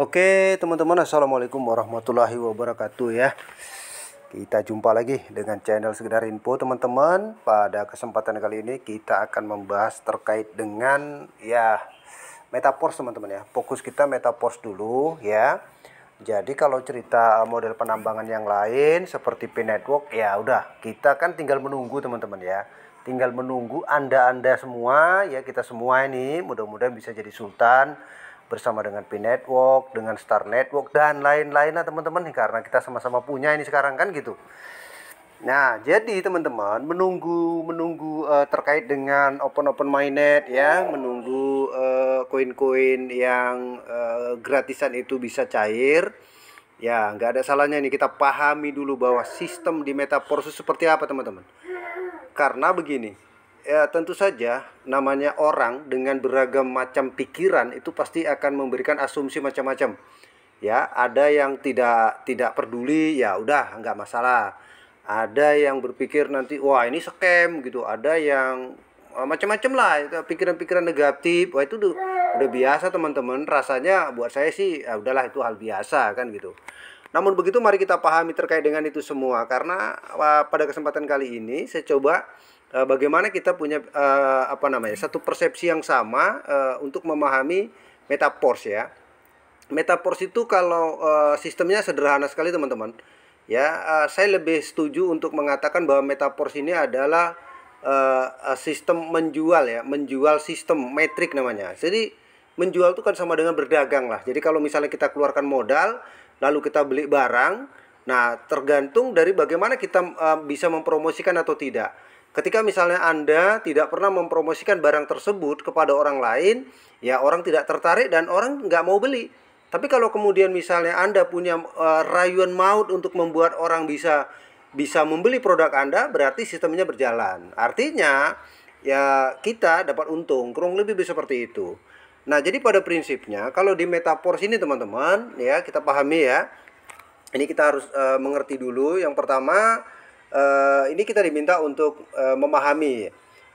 Oke teman-teman Assalamualaikum warahmatullahi wabarakatuh ya Kita jumpa lagi dengan channel sekedar info teman-teman Pada kesempatan kali ini kita akan membahas terkait dengan ya Metaverse teman-teman ya Fokus kita Metaverse dulu ya jadi kalau cerita model penambangan yang lain seperti P network ya udah kita kan tinggal menunggu teman-teman ya. Tinggal menunggu Anda-anda semua ya kita semua ini mudah-mudahan bisa jadi sultan bersama dengan P Network, dengan Star Network dan lain-lainnya teman-teman karena kita sama-sama punya ini sekarang kan gitu. Nah, jadi teman-teman menunggu menunggu uh, terkait dengan open open mainnet ya, menunggu eh, koin-koin uh, yang uh, gratisan itu bisa cair. Ya, nggak ada salahnya ini kita pahami dulu bahwa sistem di Metaverse seperti apa teman-teman. Karena begini, ya tentu saja namanya orang dengan beragam macam pikiran itu pasti akan memberikan asumsi macam-macam. Ya, ada yang tidak tidak peduli, ya udah nggak masalah. Ada yang berpikir nanti wah ini scam gitu, ada yang eh, macam-macam lah pikiran-pikiran negatif. Wah itu udah, udah biasa teman-teman, rasanya buat saya sih ya udahlah itu hal biasa kan gitu. Namun begitu mari kita pahami terkait dengan itu semua karena wah, pada kesempatan kali ini saya coba Eh, bagaimana kita punya uh, apa namanya satu persepsi yang sama uh, untuk memahami metaverse ya metaverse itu kalau uh, sistemnya sederhana sekali teman-teman ya uh, saya lebih setuju untuk mengatakan bahwa metaverse ini adalah uh, sistem menjual ya menjual sistem metrik namanya jadi menjual itu kan sama dengan berdagang lah jadi kalau misalnya kita keluarkan modal lalu kita beli barang nah tergantung dari bagaimana kita uh, bisa mempromosikan atau tidak Ketika misalnya Anda tidak pernah mempromosikan barang tersebut kepada orang lain, ya orang tidak tertarik dan orang nggak mau beli. Tapi kalau kemudian misalnya Anda punya eh, rayuan maut untuk membuat orang bisa bisa membeli produk Anda, berarti sistemnya berjalan. Artinya, ya kita dapat untung, kurang lebih seperti itu. Nah, jadi pada prinsipnya kalau di metafor sini teman-teman, ya kita pahami ya. Ini kita harus uh, mengerti dulu yang pertama uh, ini kita diminta untuk uh, memahami.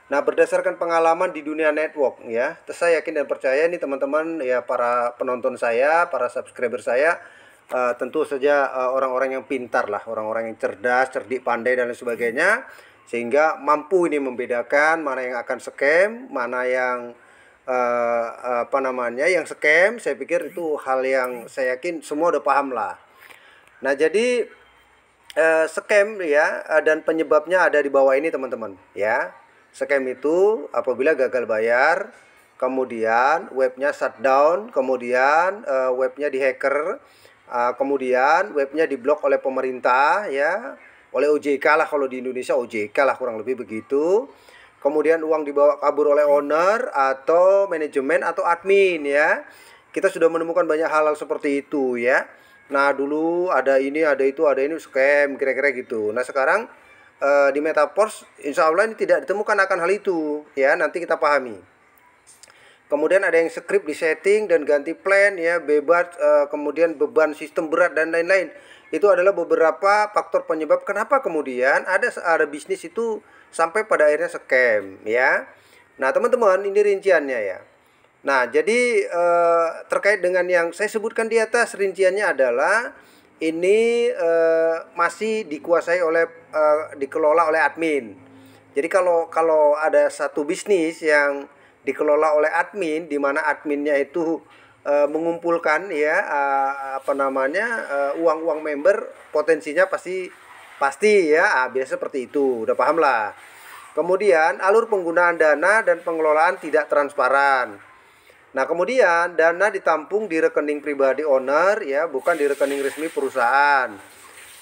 Nah, berdasarkan pengalaman di dunia network ya, saya yakin dan percaya ini teman-teman ya para penonton saya, para subscriber saya uh, tentu saja orang orang-orang yang pintar lah, orang-orang yang cerdas, cerdik, pandai dan lain sebagainya sehingga mampu ini membedakan mana yang akan scam, mana yang uh, apa namanya yang scam. Saya pikir itu hal yang saya yakin semua udah paham lah. Nah, jadi uh, scam ya eh, dan penyebabnya ada di bawah ini teman-teman ya scam itu apabila gagal bayar kemudian webnya shutdown kemudian uh, webnya dihacker uh, kemudian webnya diblok oleh pemerintah ya oleh OJK lah kalau di Indonesia OJK lah kurang lebih begitu kemudian uang dibawa kabur oleh owner atau manajemen atau admin ya kita sudah menemukan banyak hal-hal seperti itu ya Nah dulu ada ini, ada itu, ada ini scam kira-kira gitu. Nah sekarang uh, di metaverse insya Allah ini tidak ditemukan akan hal itu ya nanti kita pahami. Kemudian ada yang script disetting dan ganti plan ya bebas uh, kemudian beban sistem berat dan lain-lain. Itu adalah beberapa faktor penyebab kenapa kemudian ada ada bisnis itu sampai pada akhirnya scam ya. Nah, teman-teman ini rinciannya ya. Nah, jadi eh, terkait dengan yang saya sebutkan di atas rinciannya adalah ini eh, masih dikuasai oleh eh, dikelola oleh admin. Jadi kalau kalau ada satu bisnis yang dikelola oleh admin di mana adminnya itu eh, mengumpulkan ya eh, apa namanya eh, uang-uang member potensinya pasti pasti ya ah, biasa seperti itu. Udah paham lah. Kemudian alur penggunaan dana dan pengelolaan tidak transparan Nah, kemudian dana ditampung di rekening pribadi owner ya, bukan di rekening resmi perusahaan.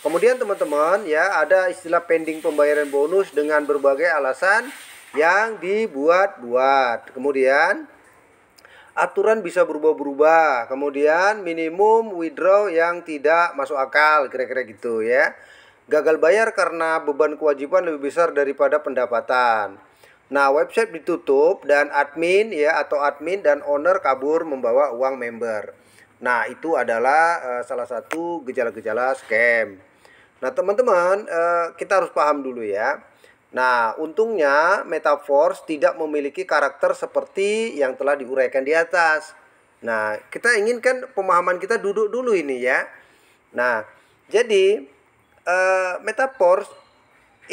Kemudian teman-teman ya, ada istilah pending pembayaran bonus dengan berbagai alasan yang dibuat-buat. Kemudian aturan bisa berubah-berubah. Kemudian minimum withdraw yang tidak masuk akal, kira-kira gitu ya. Gagal bayar karena beban kewajiban lebih besar daripada pendapatan. Nah, website ditutup dan admin ya atau admin dan owner kabur membawa uang member. Nah, itu adalah uh, salah satu gejala-gejala scam. Nah, teman-teman, uh, kita harus paham dulu ya. Nah, untungnya Metaforce tidak memiliki karakter seperti yang telah diuraikan di atas. Nah, kita inginkan pemahaman kita duduk dulu ini ya. Nah, jadi uh, eh, Metaforce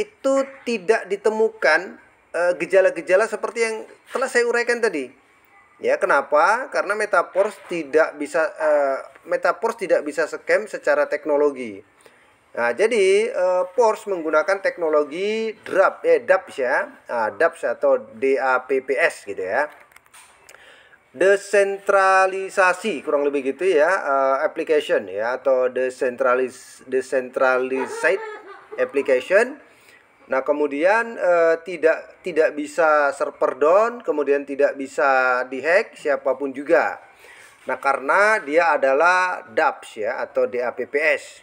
itu tidak ditemukan Eh, gejala-gejala seperti yang telah saya uraikan tadi. Ya, kenapa? Karena Metaforce tidak bisa uh, eh, Metaforce tidak bisa scam secara teknologi. Nah, jadi uh, Porsche menggunakan teknologi DRAP, eh DAPS ya, nah, DAPS atau DAPPS gitu ya. Desentralisasi kurang lebih gitu ya, uh, application ya atau decentralis decentralized application Nah, kemudian eh, tidak tidak bisa server down, kemudian tidak bisa dihack siapapun juga. Nah, karena dia adalah DAPS ya atau DAPPS.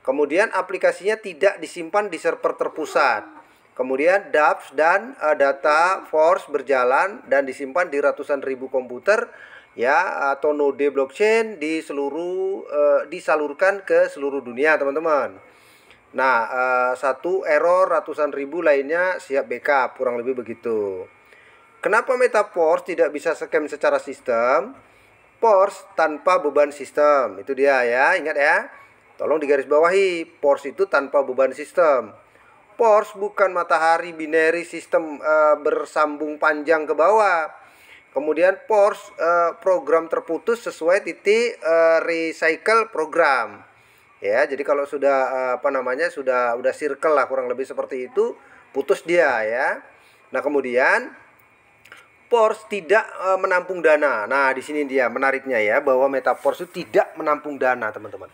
Kemudian aplikasinya tidak disimpan di server terpusat. Kemudian DAPS dan uh, data force berjalan dan disimpan di ratusan ribu komputer ya atau node blockchain di seluruh uh, disalurkan ke seluruh dunia, teman-teman. Nah, eh, satu error ratusan ribu lainnya siap backup, kurang lebih begitu. Kenapa meta Porsche tidak bisa scam secara sistem? Porsche tanpa beban sistem, itu dia ya, ingat ya. Tolong digarisbawahi, Porsche itu tanpa beban sistem. Porsche bukan matahari binary sistem uh, bersambung panjang ke bawah. Kemudian Porsche uh, eh, program terputus sesuai titik recycle program ya jadi kalau sudah eh, apa namanya sudah udah circle lah kurang lebih seperti itu putus dia ya nah kemudian Porsche tidak e, menampung dana. Nah, di sini dia menariknya ya bahwa Meta Porsche itu tidak menampung dana, teman-teman.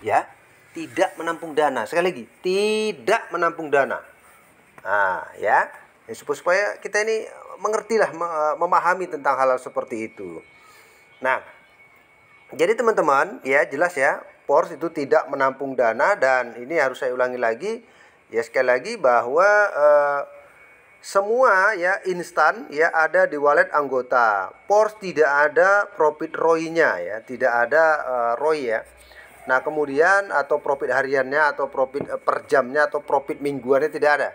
Ya, tidak menampung dana. Sekali lagi, tidak menampung dana. Nah, ya. ya supaya kita ini mengertilah eh, memahami tentang hal-hal seperti itu. Nah, jadi teman-teman, ya jelas ya, PORS itu tidak menampung dana dan ini harus saya ulangi lagi ya sekali lagi bahwa eh, semua ya instan ya ada di wallet anggota. PORS tidak ada profit ROI-nya ya, tidak ada eh, ROI ya. Nah, kemudian atau profit hariannya atau profit eh, per jamnya atau profit mingguannya tidak ada.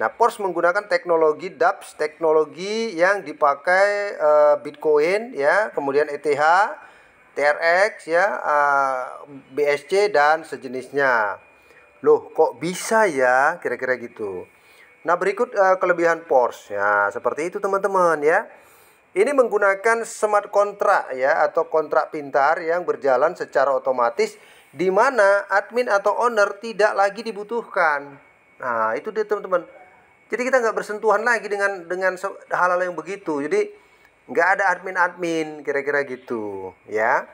Nah, Porsche menggunakan teknologi DApps, teknologi yang dipakai uh, Bitcoin ya, kemudian ETH TRX ya, uh, eh, BSC dan sejenisnya. Loh, kok bisa ya? Kira-kira gitu. Nah, berikut uh, kelebihan Porsche. Ya, seperti itu teman-teman ya. Ini menggunakan smart kontrak ya atau kontrak pintar yang berjalan secara otomatis di mana admin atau owner tidak lagi dibutuhkan. Nah, itu dia teman-teman. Jadi kita nggak bersentuhan lagi dengan dengan hal-hal yang begitu. Jadi nggak ada admin-admin kira-kira gitu ya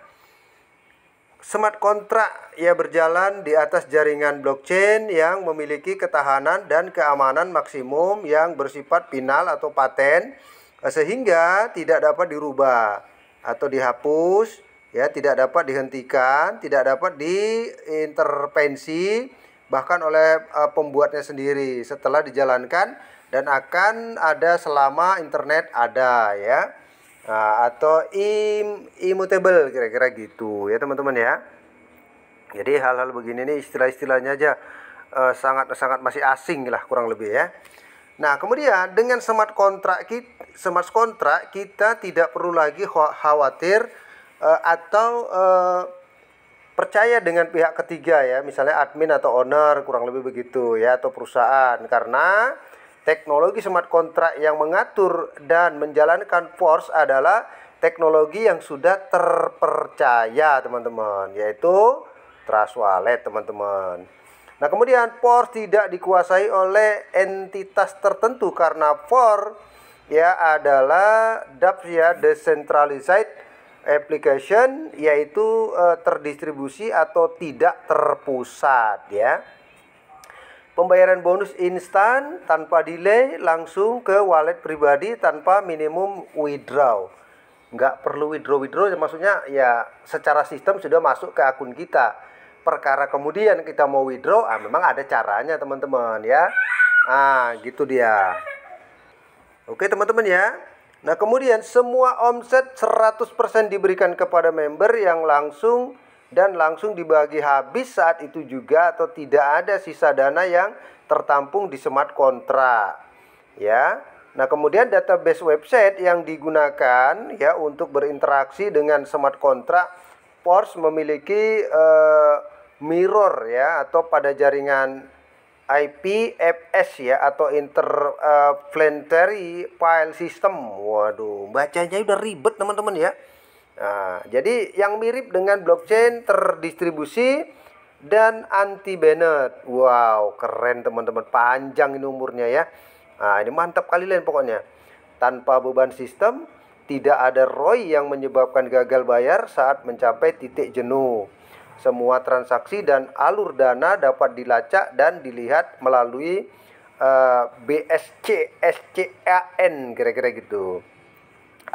smart kontrak ya berjalan di atas jaringan blockchain yang memiliki ketahanan dan keamanan maksimum yang bersifat final atau paten eh, sehingga tidak dapat dirubah atau dihapus ya tidak dapat dihentikan tidak dapat diintervensi bahkan oleh uh, pembuatnya sendiri setelah dijalankan dan akan ada selama internet ada ya nah, atau im immutable kira-kira gitu ya teman-teman ya jadi hal-hal begini nih istilah-istilahnya aja sangat-sangat eh, uh, masih asing lah kurang lebih ya nah kemudian dengan smart kontrak kita smart kontrak kita tidak perlu lagi khawatir uh, atau uh, percaya dengan pihak ketiga ya misalnya admin atau owner kurang lebih begitu ya atau perusahaan karena Teknologi smart contract yang mengatur dan menjalankan force adalah teknologi yang sudah terpercaya, teman-teman, yaitu Trust Wallet, teman-teman. Nah, kemudian force tidak dikuasai oleh entitas tertentu karena force ya adalah dapps ya decentralized application yaitu eh, terdistribusi atau tidak terpusat ya. Pembayaran bonus instan tanpa delay langsung ke wallet pribadi tanpa minimum withdraw. Nggak perlu withdraw-withdraw, maksudnya ya secara sistem sudah masuk ke akun kita. Perkara kemudian kita mau withdraw, ah memang ada caranya teman-teman ya. Ah gitu dia. Oke teman-teman ya. Nah kemudian semua omset 100% diberikan kepada member yang langsung dan langsung dibagi habis saat itu juga atau tidak ada sisa dana yang tertampung di smart Kontra, ya nah kemudian database website yang digunakan ya untuk berinteraksi dengan smart Kontra, Pors memiliki eh, mirror ya atau pada jaringan IPFS ya atau interplanetary eh, file system waduh bacanya udah ribet teman-teman ya Nah, jadi yang mirip dengan blockchain terdistribusi dan anti banner. Wow, keren teman-teman. Panjang ini umurnya ya. Nah, ini mantap kali lain pokoknya. Tanpa beban sistem, tidak ada ROI yang menyebabkan gagal bayar saat mencapai titik jenuh. Semua transaksi dan alur dana dapat dilacak dan dilihat melalui uh, eh, BSC, SCAN kira-kira gitu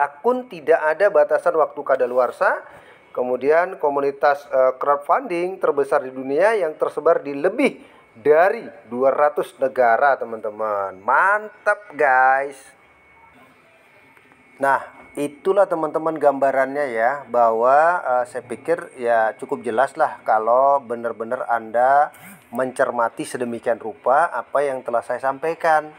akun tidak ada batasan waktu kadaluarsa. Kemudian komunitas uh, crowdfunding terbesar di dunia yang tersebar di lebih dari 200 negara, teman-teman. Mantap, guys. Nah, itulah teman-teman gambarannya ya bahwa uh, saya pikir ya cukup jelas lah kalau benar-benar Anda mencermati sedemikian rupa apa yang telah saya sampaikan.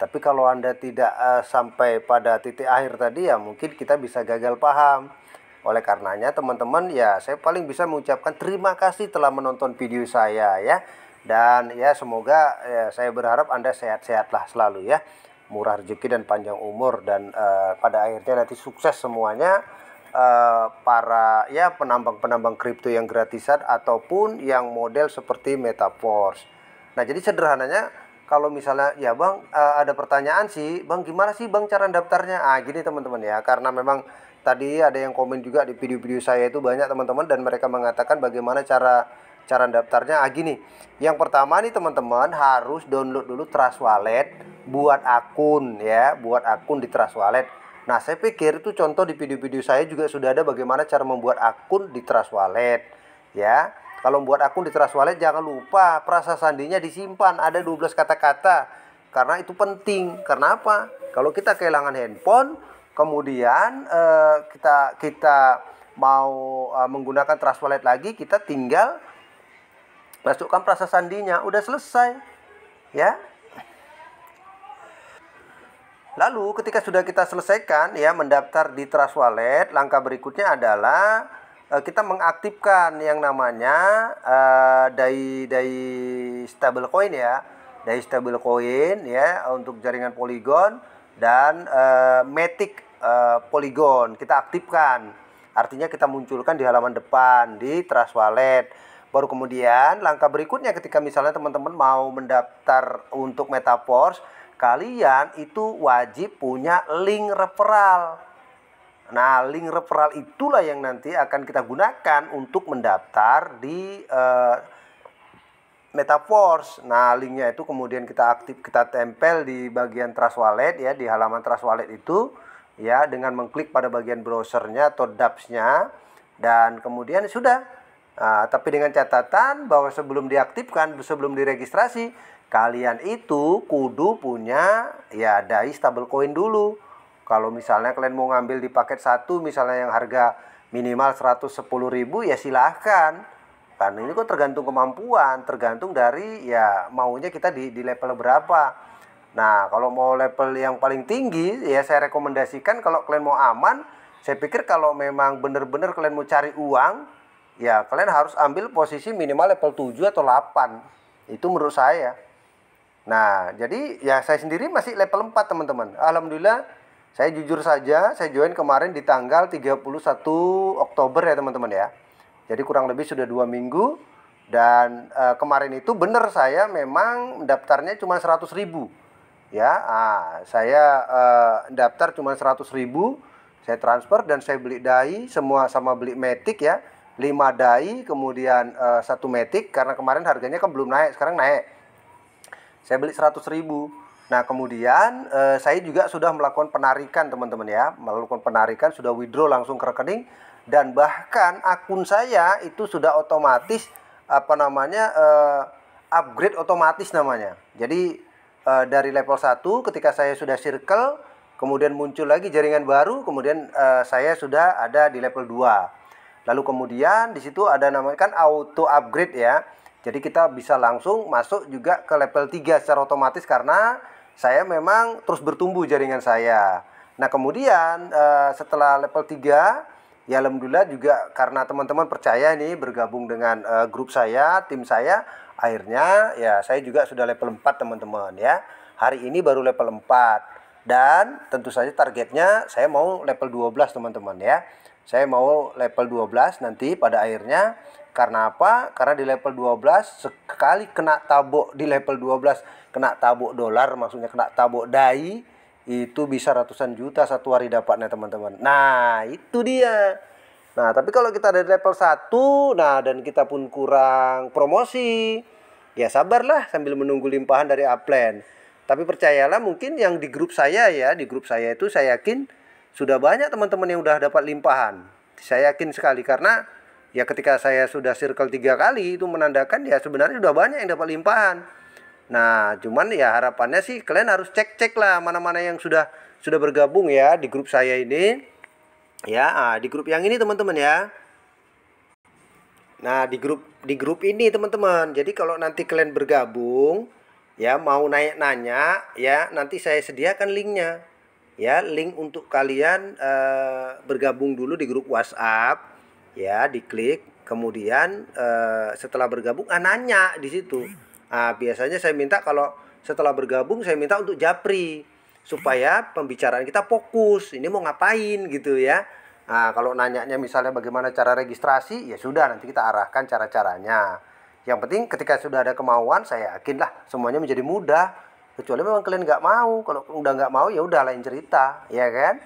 Tapi kalau Anda tidak uh, sampai pada titik akhir tadi ya mungkin kita bisa gagal paham. Oleh karenanya teman-teman ya saya paling bisa mengucapkan terima kasih telah menonton video saya ya. Dan ya semoga ya, saya berharap Anda sehat-sehatlah selalu ya. Murah rezeki dan panjang umur dan uh, pada akhirnya nanti sukses semuanya. Uh, para ya penambang-penambang kripto yang gratisan ataupun yang model seperti Metaforce. Nah, jadi sederhananya kalau misalnya ya bang uh, ada pertanyaan sih bang gimana sih bang cara daftarnya ah gini teman-teman ya karena memang tadi ada yang komen juga di video-video saya itu banyak teman-teman dan mereka mengatakan bagaimana cara cara daftarnya ah gini yang pertama nih teman-teman harus download dulu Trust Wallet buat akun ya buat akun di Trust Wallet nah saya pikir itu contoh di video-video saya juga sudah ada bagaimana cara membuat akun di Trust Wallet ya kalau buat akun di Trust Wallet jangan lupa prasa sandinya disimpan ada 12 kata-kata karena itu penting. Karena apa? Kalau kita kehilangan handphone, kemudian eh, kita kita mau eh, menggunakan Trust Wallet lagi, kita tinggal masukkan prasa sandinya, udah selesai. Ya, Lalu ketika sudah kita selesaikan ya mendaftar di Trust Wallet, langkah berikutnya adalah Eh, kita mengaktifkan yang namanya uh, eh, dari dari stablecoin ya dari stablecoin ya untuk jaringan Polygon dan uh, Matic uh, Polygon kita aktifkan artinya kita munculkan di halaman depan di Trust Wallet baru kemudian langkah berikutnya ketika misalnya teman-teman mau mendaftar untuk Metaverse kalian itu wajib punya link referral Nah, link referral itulah yang nanti akan kita gunakan untuk mendaftar di uh, eh, Metaforce. Nah, linknya itu kemudian kita aktif, kita tempel di bagian Trust Wallet ya, di halaman Trust Wallet itu ya dengan mengklik pada bagian browsernya atau dapsnya dan kemudian sudah. Nah, tapi dengan catatan bahwa sebelum diaktifkan, sebelum diregistrasi, kalian itu kudu punya ya DAI stablecoin dulu kalau misalnya kalian mau ngambil di paket satu misalnya yang harga minimal 110 ribu ya silahkan karena ini kok tergantung kemampuan tergantung dari ya maunya kita di, di level berapa nah kalau mau level yang paling tinggi ya saya rekomendasikan kalau kalian mau aman saya pikir kalau memang benar-benar kalian mau cari uang ya kalian harus ambil posisi minimal level 7 atau 8 itu menurut saya nah jadi ya saya sendiri masih level 4 teman-teman Alhamdulillah saya jujur saja, saya join kemarin di tanggal 31 Oktober ya teman-teman ya. Jadi kurang lebih sudah dua minggu dan e, kemarin itu benar saya memang daftarnya cuma 100 ribu ya. Ah, saya e, daftar cuma 100 ribu, saya transfer dan saya beli dai semua sama beli metik ya. 5 dai kemudian e, satu metik karena kemarin harganya kan belum naik, sekarang naik. Saya beli 100 ribu Nah, kemudian eh, saya juga sudah melakukan penarikan, teman-teman ya. Melakukan penarikan sudah withdraw langsung ke rekening dan bahkan akun saya itu sudah otomatis apa namanya eh, upgrade otomatis namanya. Jadi eh, dari level 1 ketika saya sudah circle, kemudian muncul lagi jaringan baru, kemudian eh, saya sudah ada di level 2. Lalu kemudian di situ ada namanya kan auto upgrade ya. Jadi kita bisa langsung masuk juga ke level 3 secara otomatis karena saya memang terus bertumbuh jaringan saya. Nah, kemudian uh, setelah level 3 ya alhamdulillah juga karena teman-teman percaya ini bergabung dengan uh, grup saya, tim saya, akhirnya ya saya juga sudah level 4 teman-teman ya. Hari ini baru level 4 dan tentu saja targetnya saya mau level 12 teman-teman ya. Saya mau level 12 nanti pada akhirnya karena apa? Karena di level 12 sekali kena tabok di level 12 kena tabok dolar maksudnya kena tabok dai itu bisa ratusan juta satu hari dapatnya teman-teman. Nah, itu dia. Nah, tapi kalau kita ada di level 1, nah dan kita pun kurang promosi, ya sabarlah sambil menunggu limpahan dari upline. Tapi percayalah mungkin yang di grup saya ya, di grup saya itu saya yakin sudah banyak teman-teman yang udah dapat limpahan. Saya yakin sekali karena ya ketika saya sudah circle tiga kali itu menandakan ya sebenarnya sudah banyak yang dapat limpahan nah cuman ya harapannya sih kalian harus cek cek lah mana mana yang sudah sudah bergabung ya di grup saya ini ya ah, di grup yang ini teman-teman ya nah di grup di grup ini teman-teman jadi kalau nanti kalian bergabung ya mau nanya nanya ya nanti saya sediakan linknya ya link untuk kalian eh, bergabung dulu di grup WhatsApp ya diklik kemudian eh, setelah bergabung ah, nanya di situ ah, biasanya saya minta kalau setelah bergabung saya minta untuk japri supaya pembicaraan kita fokus ini mau ngapain gitu ya nah, kalau nanyanya misalnya bagaimana cara registrasi ya sudah nanti kita arahkan cara caranya yang penting ketika sudah ada kemauan saya yakinlah semuanya menjadi mudah kecuali memang kalian nggak mau kalau udah nggak mau ya udah lain cerita ya kan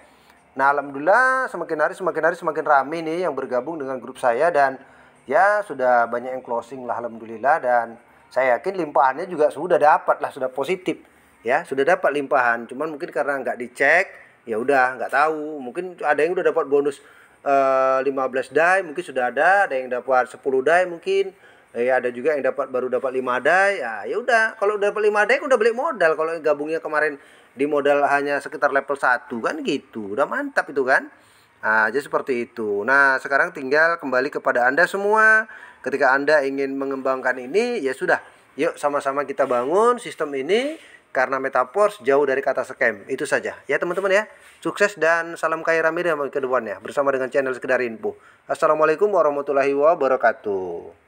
Nah, alhamdulillah semakin hari semakin hari semakin rame nih yang bergabung dengan grup saya dan ya sudah banyak yang closing lah alhamdulillah dan saya yakin limpahannya juga sudah dapat lah sudah positif ya sudah dapat limpahan cuman mungkin karena nggak dicek ya udah nggak tahu mungkin ada yang udah dapat bonus uh, 15 day mungkin sudah ada ada yang dapat 10 day mungkin Ya, ada juga yang dapat baru dapat 5 day. Ya, ya udah, kalau udah dapat 5 day udah beli modal. Kalau gabungnya kemarin di modal hanya sekitar level 1 kan gitu. Udah mantap itu kan. Nah, jadi seperti itu. Nah, sekarang tinggal kembali kepada Anda semua. Ketika Anda ingin mengembangkan ini, ya sudah. Yuk sama-sama kita bangun sistem ini karena metaverse jauh dari kata scam. Itu saja. Ya teman-teman ya. Sukses dan salam kaya ramai dan kedepannya bersama dengan channel Sekedar Info. Assalamualaikum warahmatullahi wabarakatuh.